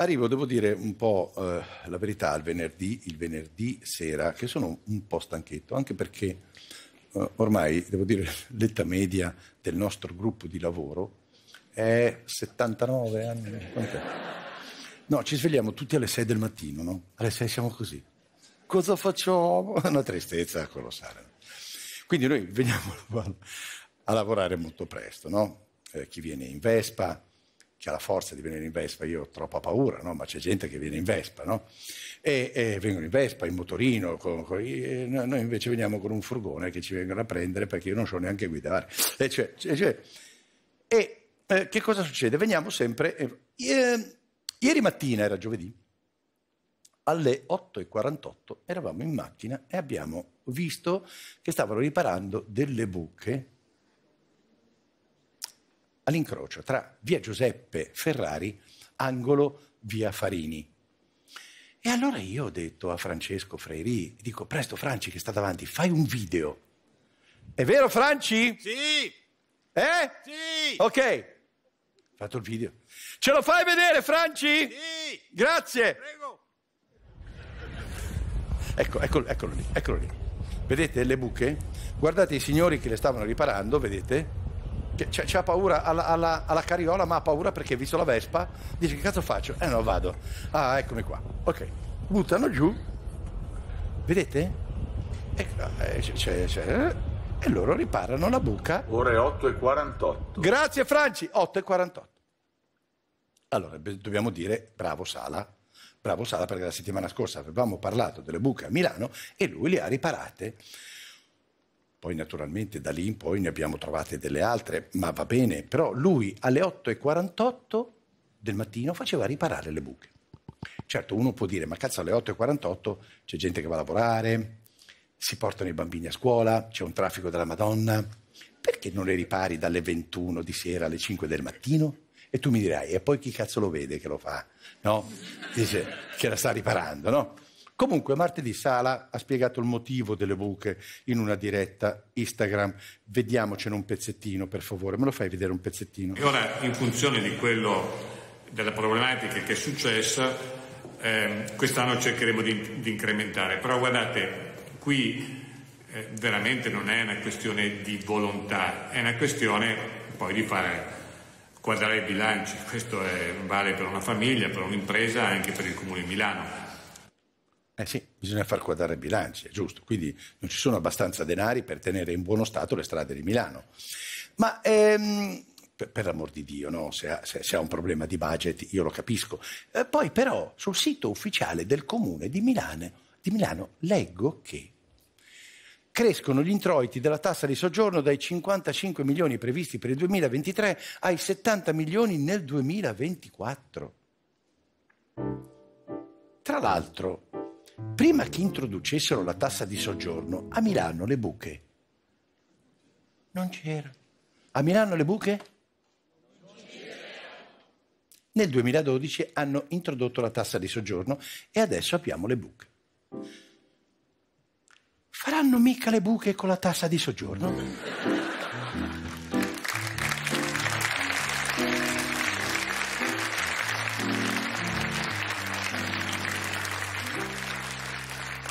Arrivo, devo dire un po' eh, la verità, al venerdì, il venerdì sera, che sono un po' stanchetto, anche perché eh, ormai, devo dire, l'età media del nostro gruppo di lavoro è 79 anni. No, ci svegliamo tutti alle 6 del mattino, no? Alle 6 siamo così. Cosa facciamo? Una tristezza colossale. Quindi noi veniamo a lavorare molto presto, no? Eh, chi viene in Vespa, che ha la forza di venire in Vespa, io ho troppa paura, no? ma c'è gente che viene in Vespa, no? e, e, vengono in Vespa, in motorino, con, con, noi invece veniamo con un furgone che ci vengono a prendere perché io non so neanche guidare. E, cioè, cioè, cioè e eh, che cosa succede? Veniamo sempre, eh, eh ieri mattina era giovedì, alle 8.48 eravamo in macchina e abbiamo visto che stavano riparando delle buche all'incrocio tra via Giuseppe Ferrari, angolo via Farini. E allora io ho detto a Francesco Freiri, dico presto Franci che sta davanti, fai un video. È vero Franci? Sì. Eh? Sì. Ok. Ho fatto il video. Ce lo fai vedere Franci? Sì. Grazie. Prego. Ecco, eccolo, eccolo lì, eccolo lì. Vedete le buche? Guardate i signori che le stavano riparando, vedete? Cioè, c'ha paura alla, alla, alla, carriola, ma ha paura perché ha visto la Vespa, dice che cazzo faccio? Eh no, vado. Ah, eccomi qua. Ok. Buttano giù. Vedete? E, eh, c'è, c'è, eh, e loro riparano la buca. Ore 8 e 48. Grazie Franci, 8 e 48. Allora, dobbiamo dire bravo Sala, bravo Sala perché la settimana scorsa avevamo parlato delle buche a Milano e lui le ha riparate. Poi naturalmente da lì in poi ne abbiamo trovate delle altre, ma va bene. Però lui alle 8.48 del mattino faceva riparare le buche. Certo, uno può dire, ma cazzo alle 8.48 c'è gente che va a lavorare, si portano i bambini a scuola, c'è un traffico della Madonna, perché non le ripari dalle 21 di sera alle 5 del mattino? E tu mi dirai, e poi chi cazzo lo vede che lo fa? No? Dice che la sta riparando, no? Comunque martedì Sala ha spiegato il motivo delle buche in una diretta Instagram. Vediamocene un pezzettino, per favore. Me lo fai vedere un pezzettino? E ora, in funzione di quello, della problematica che è successa, eh, quest'anno cercheremo di, di, incrementare. Però guardate, qui eh, veramente non è una questione di volontà, è una questione poi di fare quadrare i bilanci. Questo è, vale per una famiglia, per un'impresa, anche per il Comune di Milano. Eh sì, bisogna far quadrare i bilanci, è giusto. Quindi non ci sono abbastanza denari per tenere in buono stato le strade di Milano. Ma ehm, per, per l'amor di Dio, no? se, ha, se, se, ha, un problema di budget io lo capisco. Eh, poi però sul sito ufficiale del comune di Milano, di Milano leggo che crescono gli introiti della tassa di soggiorno dai 55 milioni previsti per il 2023 ai 70 milioni nel 2024. Tra l'altro, prima che introducessero la tassa di soggiorno, a Milano le buche non c'era. A Milano le buche? Non Nel 2012 hanno introdotto la tassa di soggiorno e adesso abbiamo le buche. Faranno mica le buche con la tassa di soggiorno?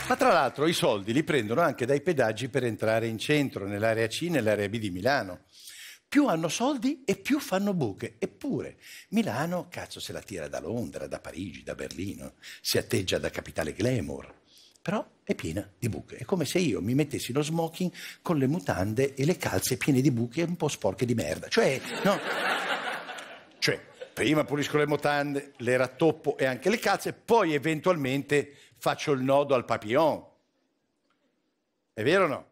Ma tra l'altro i soldi li prendono anche dai pedaggi per entrare in centro, nell'area C, e nell'area B di Milano. Più hanno soldi e più fanno buche. Eppure Milano, cazzo, se la tira da Londra, da Parigi, da Berlino, si atteggia da capitale glamour. Però è piena di buche. È come se io mi mettessi lo smoking con le mutande e le calze piene di buche e un po' sporche di merda. Cioè, no. Cioè, prima pulisco le mutande, le rattoppo e anche le calze, poi eventualmente faccio il nodo al papillon. È vero o no?